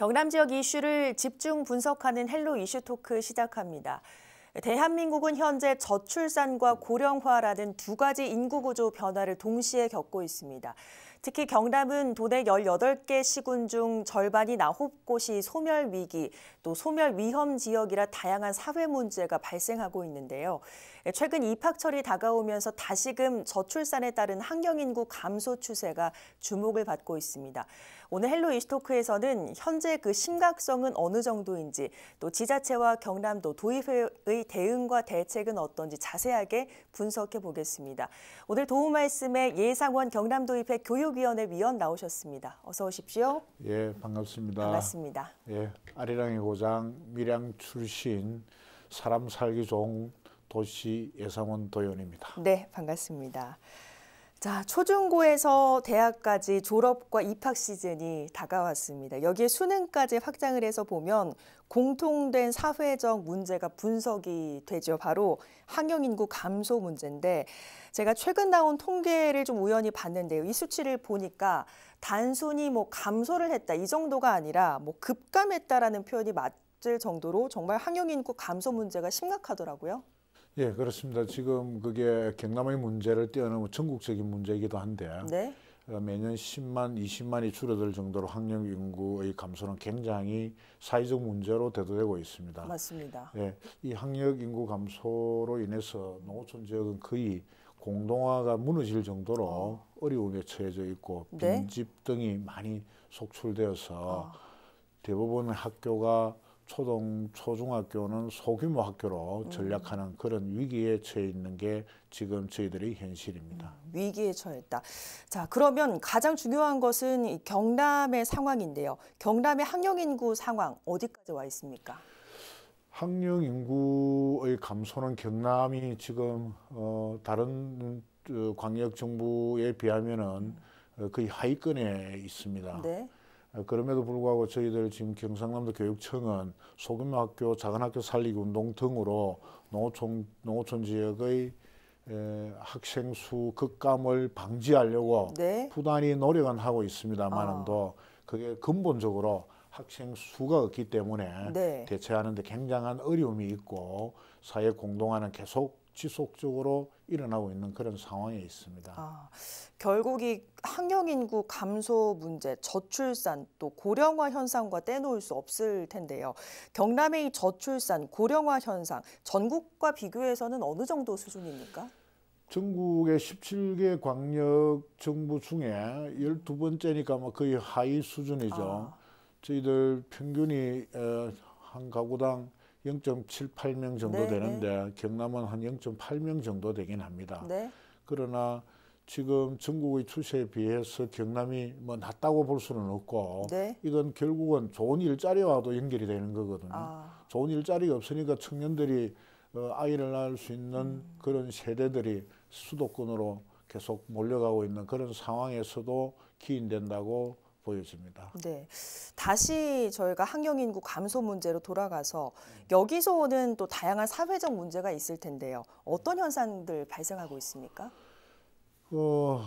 경남 지역 이슈를 집중 분석하는 헬로 이슈 토크 시작합니다. 대한민국은 현재 저출산과 고령화라는 두 가지 인구 구조 변화를 동시에 겪고 있습니다. 특히 경남은 도내 18개 시군 중 절반이 아홉 곳이 소멸 위기, 또 소멸 위험 지역이라 다양한 사회 문제가 발생하고 있는데요. 예, 최근 입학철이 다가오면서 다시금 저출산에 따른 환경인구 감소 추세가 주목을 받고 있습니다. 오늘 헬로 이스토크에서는 현재 그 심각성은 어느 정도인지 또 지자체와 경남도 도입의 회 대응과 대책은 어떤지 자세하게 분석해 보겠습니다. 오늘 도움 말씀에 예상원 경남도입회 교육위원회 위원 나오셨습니다. 어서 오십시오. 예, 반갑습니다. 반갑습니다. 예, 아리랑의 고장 밀양 출신 사람 살기 좋은 도시 예상원 도연입니다. 네, 반갑습니다. 자, 초중고에서 대학까지 졸업과 입학 시즌이 다가왔습니다. 여기에 수능까지 확장을 해서 보면 공통된 사회적 문제가 분석이 되죠. 바로 학령 인구 감소 문제인데 제가 최근 나온 통계를 좀 우연히 봤는데요. 이 수치를 보니까 단순히 뭐 감소를 했다 이 정도가 아니라 뭐 급감했다라는 표현이 맞을 정도로 정말 학령 인구 감소 문제가 심각하더라고요. 예, 그렇습니다. 지금 그게 경남의 문제를 뛰어넘어 전국적인 문제이기도 한데 네? 어, 매년 10만, 20만이 줄어들 정도로 학령 인구의 감소는 굉장히 사회적 문제로 대두되고 있습니다. 맞습니다. 예, 이학령 인구 감소로 인해서 농어촌 지역은 거의 공동화가 무너질 정도로 어. 어려움에 처해져 있고 네. 빈집 네? 등이 많이 속출되어서 어. 아. 대부분 학교가 초등, 초중학교는 소규모 학교로 음. 전략하는 음. 그런 위기에 처해 있는 게 지금 저희들의 현실입니다. 음, 위기에 처했다. 자, 그러면 가장 중요한 것은 경남의 상황인데요. 경남의 학령인구 상황 어디까지 와 있습니까? 학령인구의 감소는 경남이 지금 어, 다른 어, 광역정부에 비하면 은 음. 어, 거의 하위권에 있습니다. 네. 어, 그럼에도 불구하고 저희들 지금 경상남도 교육청은 소규모학교, 작은학교 살리기 운동 등으로 농어촌, 농촌 지역의 에, 학생 수 급감을 방지하려고 네? 부단히 노력은 하고 있습니다만은도 아. 그게 근본적으로 학생 수가 없기 때문에 네. 대체하는데 굉장한 어려움이 있고 사회 공동화는 계속 지속적으로 일어나고 있는 그런 상황에 있습니다. 아, 결국 이 학령 인구 감소 문제, 저출산 또 고령화 현상과 떼놓을 수 없을 텐데요. 경남의 저출산 고령화 현상 전국과 비교해서는 어느 정도 수준입니까? 전국의 17개 광역 정부 중에 12번째니까 뭐 거의 하위 수준이죠. 아. 저희들 평균이 어, 한 가구당 0.78명 정도 네, 네. 되는데 네. 경남은 한 0.8명 정도 되긴 합니다. 네. 그러나 지금 전국의 추세에 비해서 경남이 뭐 낮다고 볼 수는 없고 네. 이건 결국은 좋은 일자리와도 연결이 되는 거거든요. 아. 좋은 일자리가 없으니까 청년들이 어, 아이를 낳을 수 있는 음. 그런 세대들이 수도권으로 계속 몰려가고 있는 그런 상황에서도 기인된다고 보여집니다. 네. 다시 저희가 학령인구 감소 문제로 돌아가서 여기서 는또 다양한 사회적 문제가 있을 텐데요. 어떤 현상들 발생하고 있습니까? 어,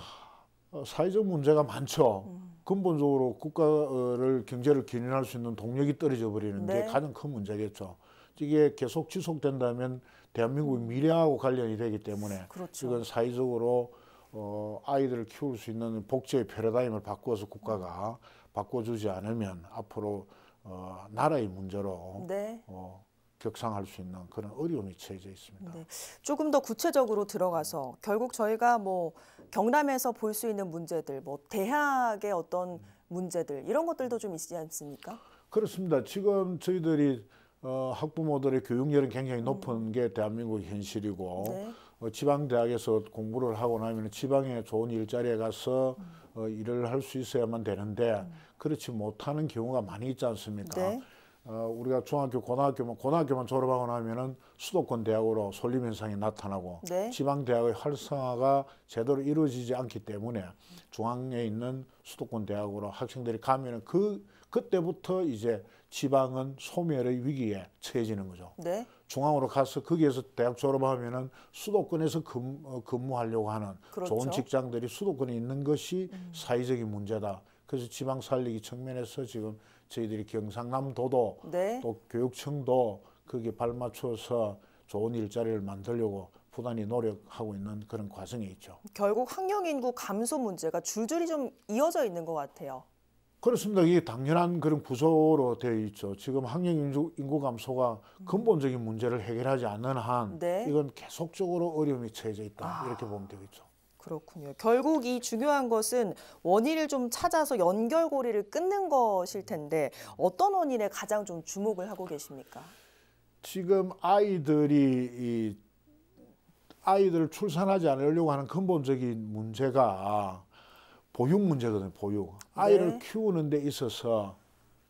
어 사회적 문제가 많죠. 음. 근본적으로 국가를 경제를 견인할 수 있는 동력이 떨어져 버리는 네. 게 가장 큰 문제겠죠. 이게 계속 지속된다면 대한민국 미래하고 관련이 되기 때문에 그렇죠. 이건 사회적으로 어, 아이들을 키울 수 있는 복지의 패러다임을 바꿔서 국가가 바꿔주지 않으면 앞으로 어, 나라의 문제로 네. 어, 격상할 수 있는 그런 어려움이 처해져 있습니다. 네. 조금 더 구체적으로 들어가서 결국 저희가 뭐 경남에서 볼 수 있는 문제들, 뭐 대학의 어떤 문제들 이런 것들도 좀 있지 않습니까? 그렇습니다. 지금 저희들이 어, 학부모들의 교육열이 굉장히 높은 음. 게 대한민국 현실이고 네. 어, 지방대학에서 공부를 하고 나면 지방에 좋은 일자리에 가서 음. 어, 일을 할 수 있어야만 되는데 음. 그렇지 못하는 경우가 많이 있지 않습니까? 네. 어, 우리가 중학교, 고등학교만 고등학교만 졸업하고 나면은 수도권 대학으로 솔림 현상이 나타나고 네. 지방 대학의 활성화가 제대로 이루어지지 않기 때문에 중앙에 있는 수도권 대학으로 학생들이 가면은 그 그때부터 이제 지방은 소멸의 위기에 처해지는 거죠. 네. 중앙으로 가서 거기에서 대학 졸업하면은 수도권에서 근, 어, 무하려고 하는 그렇죠. 좋은 직장들이 수도권에 있는 것이 음. 사회적인 문제다. 그래서 지방 살리기 측면에서 지금 저희들이 경상남도도 네. 또 교육청도 거기에 발맞춰서 좋은 일자리를 만들려고 부단히 노력하고 있는 그런 과정이 있죠. 결국 학령 인구 감소 문제가 줄줄이 좀 이어져 있는 것 같아요. 그렇습니다. 이게 당연한 그런 구조로 되어 있죠. 지금 학령 인구, 인구 감소가 음. 근본적인 문제를 해결하지 않는 한 네. 이건 계속적으로 어려움이 처해져 있다. 아. 이렇게 보면 되겠죠. 그렇군요. 결국 이 중요한 것은 원인을 좀 찾아서 연결고리를 끊는 것일 텐데 어떤 원인에 가장 좀 주목을 하고 계십니까? 지금 아이들이 아이들을 출산하지 않으려고 하는 근본적인 문제가 보육 문제거든요. 보육. 아이를 네. 키우는 데 있어서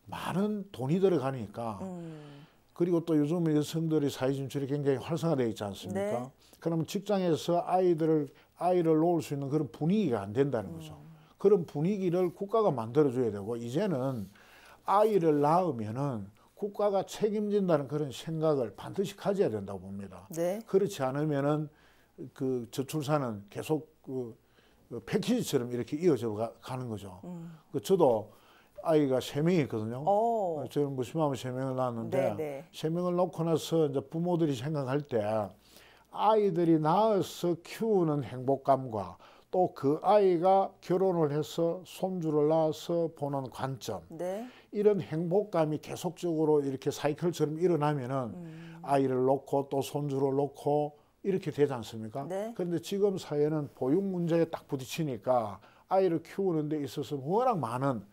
많은 돈이 들어가니까 음. 그리고 또 요즘 여성들이 사회 진출이 굉장히 활성화되어 있지 않습니까? 네. 그러면 직장에서 아이들을 아이를 놓을 수 있는 그런 분위기가 안 된다는 거죠. 음. 그런 분위기를 국가가 만들어줘야 되고 이제는 아이를 낳으면은 국가가 책임진다는 그런 생각을 반드시 가져야 된다고 봅니다. 네. 그렇지 않으면은 그 저출산은 계속 그, 그 패키지처럼 이렇게 이어져 가, 가는 거죠. 음. 그 저도 아이가 세 명이거든요. 어. 저는 무심하면 세 명을 낳았는데 네, 네. 세 명을 놓고 나서 이제 부모들이 생각할 때 아이들이 낳아서 키우는 행복감과 또 그 아이가 결혼을 해서 손주를 낳아서 보는 관점 네. 이런 행복감이 계속적으로 이렇게 사이클처럼 일어나면은 음. 아이를 놓고 또 손주를 놓고 이렇게 되지 않습니까? 네. 그런데 지금 사회는 보육 문제에 딱 부딪히니까 아이를 키우는 데 있어서 워낙 많은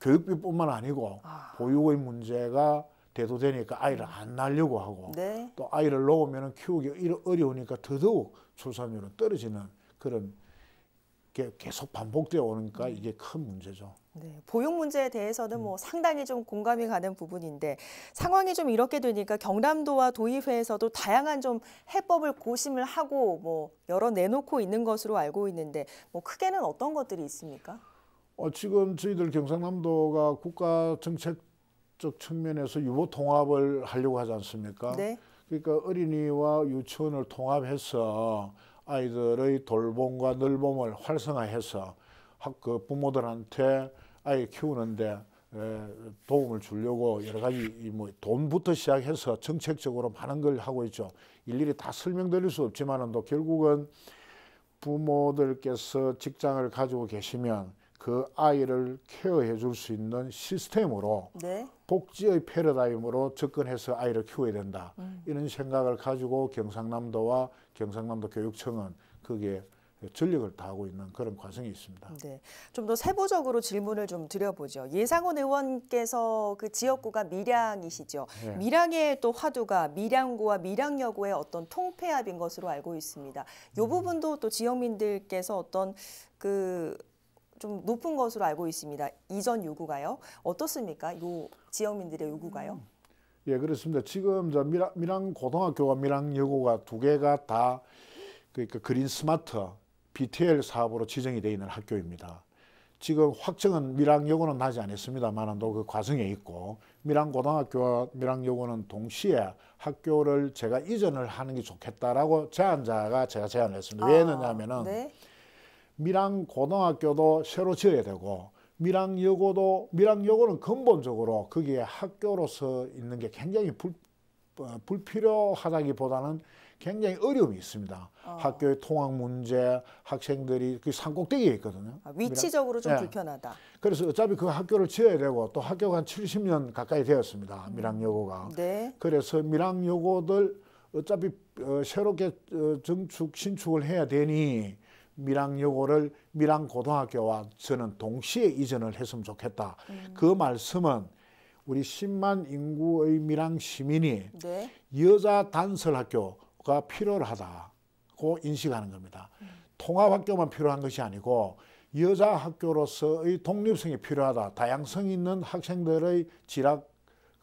교육비뿐만 아니고 아. 보육의 문제가 대도되니까 아이를 음. 안 낳으려고 하고 네. 또 아이를 놓으면 키우기 어려우니까 더더욱 출산율은 떨어지는 그런 게 계속 반복되어 오니까 음. 이게 큰 문제죠. 네, 보육 문제에 대해서는 뭐 음. 상당히 좀 공감이 가는 부분인데 상황이 좀 이렇게 되니까 경남도와 도의회에서도 다양한 좀 해법을 고심을 하고 뭐 여러 내놓고 있는 것으로 알고 있는데 뭐 크게는 어떤 것들이 있습니까? 어, 지금 저희들 경상남도가 국가 정책 적 측면에서 유보 통합을 하려고 하지 않습니까? 네. 그러니까 어린이와 유치원을 통합해서 아이들의 돌봄과 늘봄을 활성화해서 학교 그 부모들한테 아이 키우는데 도움을 주려고 여러 가지 뭐 돈부터 시작해서 정책적으로 많은 걸 하고 있죠. 일일이 다 설명드릴 수 없지만은 또 결국은 부모들께서 직장을 가지고 계시면 그 아이를 케어해 줄 수 있는 시스템으로 네. 복지의 패러다임으로 접근해서 아이를 키워야 된다. 음. 이런 생각을 가지고 경상남도와 경상남도 교육청은 거기에 전력을 다하고 있는 그런 과정이 있습니다. 네. 좀 더 세부적으로 질문을 좀 드려보죠. 예상원 의원께서 그 지역구가 밀양이시죠. 네. 밀양의 또 화두가 밀양구와 밀양여고의 어떤 통폐합인 것으로 알고 있습니다. 이 음. 부분도 또 지역민들께서 어떤 그좀 높은 것으로 알고 있습니다. 이전 요구가요. 어떻습니까? 요 지역민들의 요구가요? 음. 예, 그렇습니다. 지금 저 밀양, 밀양 고등학교와 밀양 여고가 두 개가 다 그러니까 그린 스마트 BTL 사업으로 지정이 되어 있는 학교입니다. 지금 확정은 밀양 여고는 하지 않았습니다만 또그 과정에 있고 밀양 고등학교와 밀양 여고는 동시에 학교를 제가 이전을 하는 게 좋겠다라고 제안자가 제가 제안을 했습니다. 아, 왜그러면 네? 밀양 고등학교도 새로 지어야 되고 밀양여고도 밀양여고는 근본적으로 거기에 학교로서 있는 게 굉장히 불, 어, 불필요하다기보다는 굉장히 어려움이 있습니다. 어. 학교의 통학 문제, 학생들이 그 산꼭대기에 있거든요. 아, 위치적으로 밀양, 좀 예. 네. 불편하다. 그래서 어차피 그 학교를 지어야 되고 또 학교가 한 70년 가까이 되었습니다. 음. 밀양여고가. 네. 그래서 밀양여고들 어차피 어, 새롭게 어, 증축, 신축을 해야 되니 밀양여고를 밀양고등학교와 저는 동시에 이전을 했으면 좋겠다. 음. 그 말씀은 우리 10만 인구의 밀양 시민이 네. 여자 단설학교가 필요하다고 인식하는 겁니다. 음. 통합학교만 필요한 것이 아니고 여자 학교로서의 독립성이 필요하다. 다양성 있는 학생들의 지락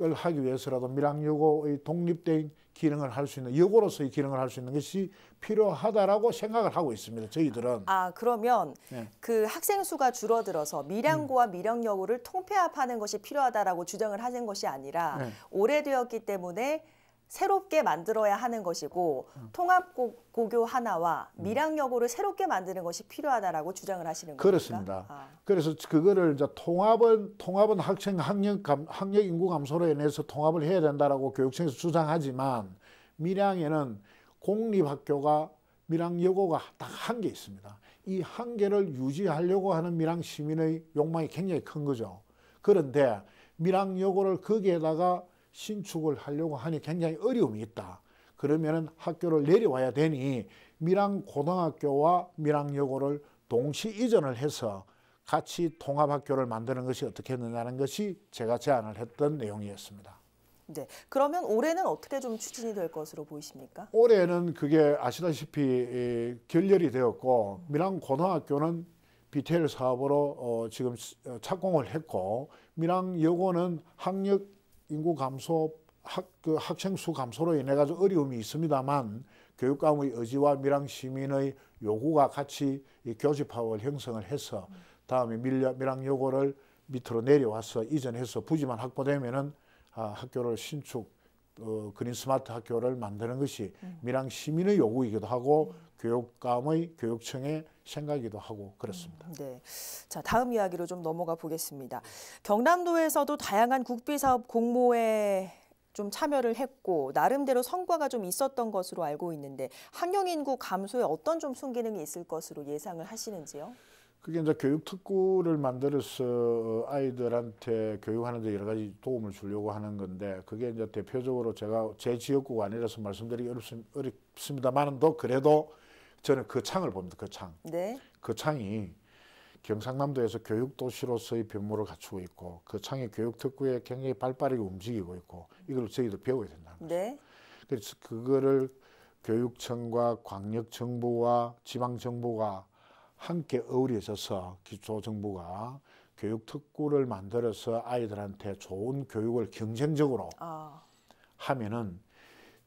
을 하기 위해서라도 밀항여고의 독립된 기능을 할 수 있는 여고로서의 기능을 할 수 있는 것이 필요하다라고 생각을 하고 있습니다. 저희들은 아 그러면 네. 그 학생 수가 줄어들어서 밀양고와 음. 밀양여고를 통폐합하는 것이 필요하다라고 주장을 하는 것이 아니라 네. 오래되었기 때문에 새롭게 만들어야 하는 것이고 음. 통합고교 하나와 음. 밀양여고를 새롭게 만드는 것이 필요하다라고 주장을 하시는 거죠. 그렇습니다. 아. 그래서 그거를 이제 통합은 통합은 학생 학력 감, 학력 인구 감소로 인해서 통합을 해야 된다라고 교육청에서 주장하지만 밀양에는 공립학교가 밀양여고가 딱 한 개 있습니다. 이 한계를 유지하려고 하는 밀양 시민의 욕망이 굉장히 큰 거죠. 그런데 밀양여고를 거기에다가 신축을 하려고 하니 굉장히 어려움이 있다. 그러면은 학교를 내려와야 되니 밀양 고등학교와 밀양여고를 동시 이전을 해서 같이 통합학교를 만드는 것이 어떻겠느냐는 것이 제가 제안을 했던 내용이었습니다. 네. 그러면 올해는 어떻게 좀 추진이 될 것으로 보이십니까? 올해는 그게 아시다시피 결렬이 되었고 밀양 고등학교는 BTL 사업으로 어, 지금 어, 착공을 했고 밀양 여고는 학력 인구 감소 학, 그 학생 수 감소로 인해 가지고 어려움이 있습니다만 교육감의 의지와 밀양 시민의 요구가 같이 이 교집합을 형성을 해서 다음에 밀양, 밀양 요구를 밑으로 내려와서 이전해서 부지만 확보되면은 아, 학교를 신축 어, 그린 스마트 학교를 만드는 것이 음. 밀양 시민의 요구이기도 하고 교육감의 교육청의 생각이기도 하고 그렇습니다. 음, 네. 자, 다음 이야기로 좀 넘어가 보겠습니다. 경남도에서도 다양한 국비 사업 공모에 좀 참여를 했고 나름대로 성과가 좀 있었던 것으로 알고 있는데 학령 인구 감소에 어떤 좀 순기능이 있을 것으로 예상을 하시는지요? 그게 이제 교육 특구를 만들어서 아이들한테 교육하는 데 여러 가지 도움을 주려고 하는 건데 그게 이제 대표적으로 제가 제 지역구가 아니라서 말씀드리기 어렵습니다만도 그래도 저는 그 창을 봅니다. 그 창. 네. 그 창이 경상남도에서 교육도시로서의 변모를 갖추고 있고 그창의 교육특구에 굉장히 발빠르게 움직이고 있고 이걸 저희도 배워야 된다는 거죠. 네. 그래서 그거를 교육청과 광역정부와 지방정부가 함께 어우러져서 기초정부가 교육특구를 만들어서 아이들한테 좋은 교육을 경쟁적으로 아. 하면은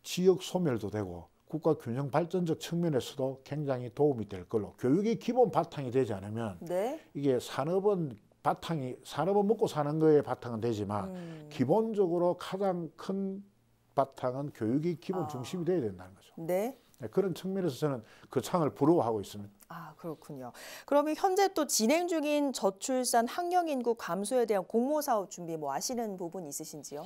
지역 소멸도 되고 국가 균형 발전적 측면에서도 굉장히 도움이 될 걸로 교육이 기본 바탕이 되지 않으면 네. 이게 산업은 바탕이 산업은 먹고 사는 거에 바탕은 되지만 음. 기본적으로 가장 큰 바탕은 교육이 기본 아. 중심이 돼야 된다는 거죠. 네. 네, 그런 측면에서 저는 그 창을 부러워하고 있습니다. 아 그렇군요. 그러면 현재 또 진행 중인 저출산 학령 인구 감소에 대한 공모 사업 준비 뭐 아시는 부분 있으신지요?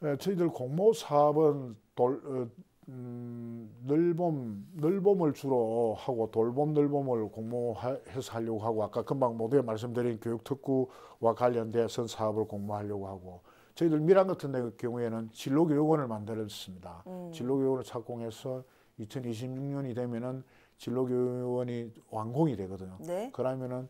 네, 저희들 공모 사업은 돌, 어, 음, 늘봄, 늘봄을 주로 하고 돌봄 늘봄을 공모해서 하려고 하고 아까 금방 모두에 말씀드린 교육특구와 관련돼선 사업을 공모하려고 하고 저희들 미란 같은 경우에는 진로교육원을 만들었습니다. 음. 진로교육원을 착공해서 2026년이 되면은 진로교육원이 완공이 되거든요. 네? 그러면은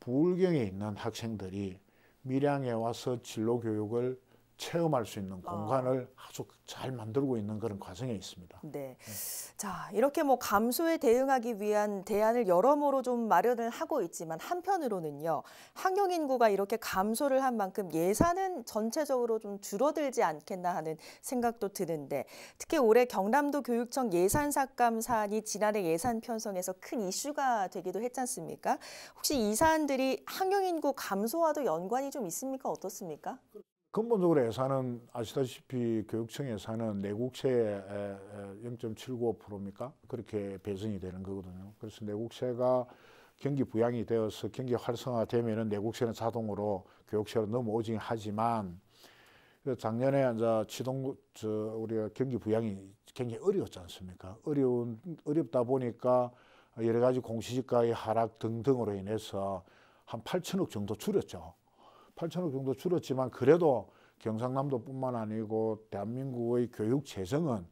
부울경에 있는 학생들이 밀양에 와서 진로교육을 체험할 수 있는 아. 공간을 아주 잘 만들고 있는 그런 과정에 있습니다. 네. 네. 자, 이렇게 뭐 감소에 대응하기 위한 대안을 여러모로 좀 마련을 하고 있지만 한편으로는요. 학령 인구가 이렇게 감소를 한 만큼 예산은 전체적으로 좀 줄어들지 않겠나 하는 생각도 드는데 특히 올해 경남도 교육청 예산 삭감 사안이 지난해 예산 편성에서 큰 이슈가 되기도 했지 않습니까? 혹시 이 사안들이 학령 인구 감소와도 연관이 좀 있습니까? 어떻습니까? 근본적으로 예산은 아시다시피 교육청 예산은 내국채 0.79%입니까? 그렇게 배정이 되는 거거든요. 그래서 내국채가 경기 부양이 되어서 경기 활성화되면은 내국채는 자동으로 교육채로 넘어오긴 하지만 작년에 이제 치동 저 우리가 경기 부양이 굉장히 어려웠지 않습니까? 어려운 어렵다 보니까 여러 가지 공시지가의 하락 등등으로 인해서 한 8천억 정도 줄였죠. 8천억 정도 줄었지만 그래도 경상남도뿐만 아니고 대한민국의 교육 재정은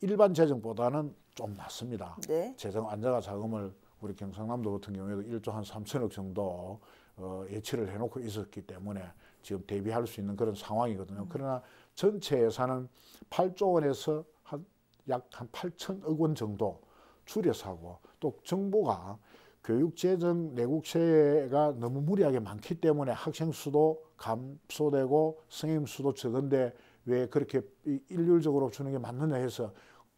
일반 재정보다는 좀 낮습니다. 네. 재정 안정화 자금을 우리 경상남도 같은 경우에도 1조 한 3천억 정도 어, 예치를 해놓고 있었기 때문에 지금 대비할 수 있는 그런 상황이거든요. 음. 그러나 전체 예산은 8조 원에서 한 약한 한 8천억 원 정도 줄여서 하고 또 정부가 교육재정 내국세가 너무 무리하게 많기 때문에 학생 수도 감소되고 선생 수도 적은데 왜 그렇게 일률적으로 주는 게 맞느냐 해서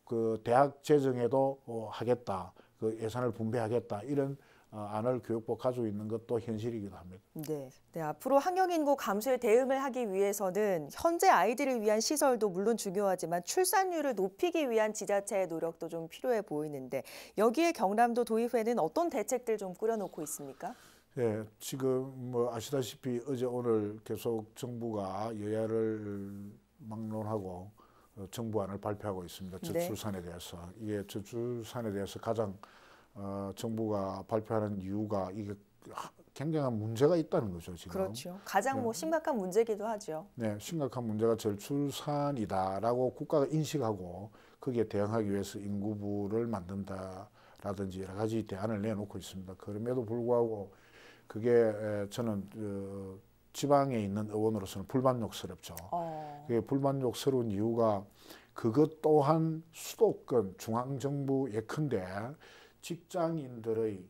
그 대학 재정에도 어, 하겠다. 그 예산을 분배하겠다. 이런 어, 안을 교육부 가지고 있는 것도 현실이기도 합니다. 네. 네, 앞으로 환경인구 감소에 대응을 하기 위해서는 현재 아이들을 위한 시설도 물론 중요하지만 출산율을 높이기 위한 지자체의 노력도 좀 필요해 보이는데 여기에 경남도 도의회는 어떤 대책들 좀 꾸려놓고 있습니까? 예, 지금 뭐 아시다시피 어제 오늘 계속 정부가 여야를 막론하고 정부안을 발표하고 있습니다. 네. 저출산에 대해서 이게 저출산에 대해서 가장 어, 정부가 발표하는 이유가 이게 굉장한 문제가 있다는 거죠 지금. 그렇죠. 가장 뭐 네. 뭐 심각한 문제기도 하죠. 네, 심각한 문제가 절출산이다라고 국가가 인식하고 거기에 대응하기 위해서 인구부를 만든다라든지 여러 가지 대안을 내놓고 있습니다. 그럼에도 불구하고 그게 저는 어, 지방에 있는 의원으로서는 불만족스럽죠. 어. 그게 불만족스러운 이유가 그것 또한 수도권 중앙정부 예컨대 직장인들의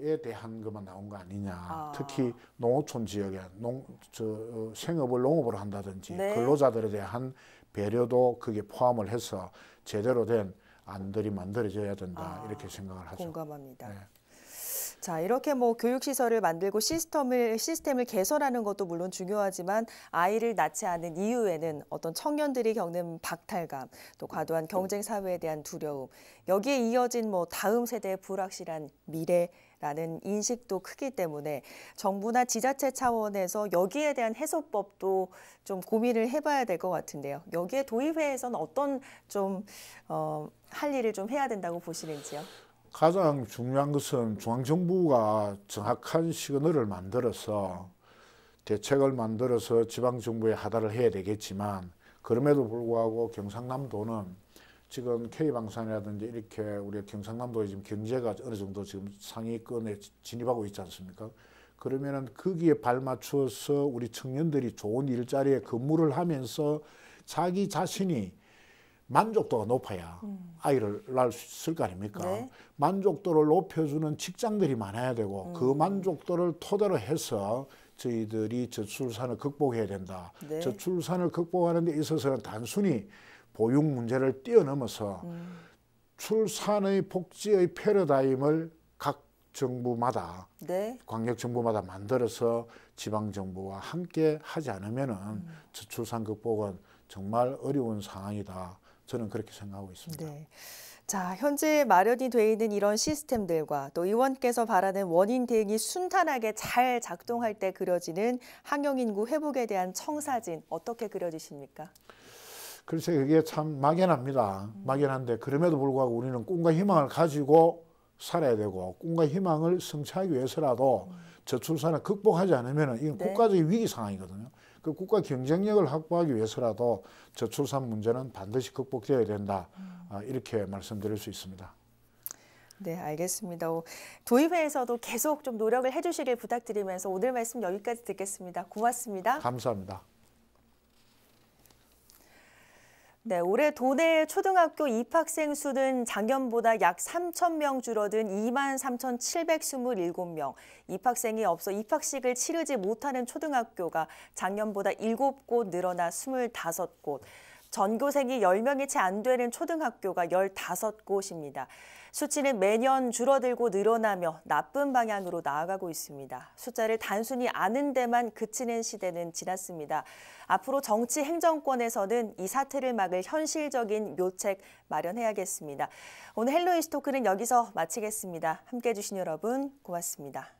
에 대한 것만 나온 거 아니냐. 아. 특히 농어촌 지역에 농, 저, 어, 생업을 농업으로 한다든지 네. 근로자들에 대한 배려도 그게 포함을 해서 제대로 된 안들이 만들어져야 된다. 아. 이렇게 생각을 하죠. 공감합니다. 네. 자, 이렇게 뭐 교육시설을 만들고 시스템을, 시스템을 개설하는 것도 물론 중요하지만 아이를 낳지 않은 이유에는 어떤 청년들이 겪는 박탈감, 또 과도한 경쟁 사회에 대한 두려움, 여기에 이어진 뭐 다음 세대의 불확실한 미래, 라는 인식도 크기 때문에 정부나 지자체 차원에서 여기에 대한 해소법도 좀 고민을 해봐야 될 것 같은데요. 여기에 도의회에서는 어떤 좀할 어, 일을 좀 해야 된다고 보시는지요? 가장 중요한 것은 중앙정부가 정확한 시그널을 만들어서 대책을 만들어서 지방정부에 하달을 해야 되겠지만 그럼에도 불구하고 경상남도는 지금 K방산이라든지 이렇게 우리 경상남도의 지금 경제가 어느 정도 지금 상위권에 진입하고 있지 않습니까? 그러면은 거기에 발맞춰서 우리 청년들이 좋은 일자리에 근무를 하면서 자기 자신이 만족도가 높아야 음. 아이를 낳을 수 있을 거 아닙니까? 네. 만족도를 높여주는 직장들이 많아야 되고 음. 그 만족도를 토대로 해서 저희들이 저출산을 극복해야 된다. 네. 저출산을 극복하는 데 있어서는 단순히 보육 문제를 뛰어넘어서 음. 출산의 복지의 패러다임을 각 정부마다 네. 광역 정부마다 만들어서 지방 정부와 함께 하지 않으면은 음. 저출산 극복은 정말 어려운 상황이다. 저는 그렇게 생각하고 있습니다. 네. 자, 현재 마련이 돼 있는 이런 시스템들과 또 의원께서 바라는 원인 대응이 순탄하게 잘 작동할 때 그려지는 항영 인구 회복에 대한 청사진 어떻게 그려지십니까? 글쎄 그게 참 막연합니다. 음. 막연한데 그럼에도 불구하고 우리는 꿈과 희망을 가지고 살아야 되고 꿈과 희망을 성취하기 위해서라도 음. 저출산을 극복하지 않으면 이건 네. 국가적인 위기 상황이거든요. 그 국가 경쟁력을 확보하기 위해서라도 저출산 문제는 반드시 극복되어야 된다. 음. 아, 이렇게 말씀드릴 수 있습니다. 네, 알겠습니다. 도의회에서도 계속 좀 노력을 해주시길 부탁드리면서 오늘 말씀 여기까지 듣겠습니다. 고맙습니다. 감사합니다. 네, 올해 도내 초등학교 입학생 수는 작년보다 약 3천 명 줄어든 2 3,727명, 입학생이 없어 입학식을 치르지 못하는 초등학교가 작년보다 7곳 늘어나 25곳, 전교생이 10명이 채 안 되는 초등학교가 15곳입니다. 수치는 매년 줄어들고 늘어나며 나쁜 방향으로 나아가고 있습니다. 숫자를 단순히 아는 데만 그치는 시대는 지났습니다. 앞으로 정치 행정권에서는 이 사태를 막을 현실적인 묘책 마련해야겠습니다. 오늘 헬로이스토크는 여기서 마치겠습니다. 함께해 주신 여러분 고맙습니다.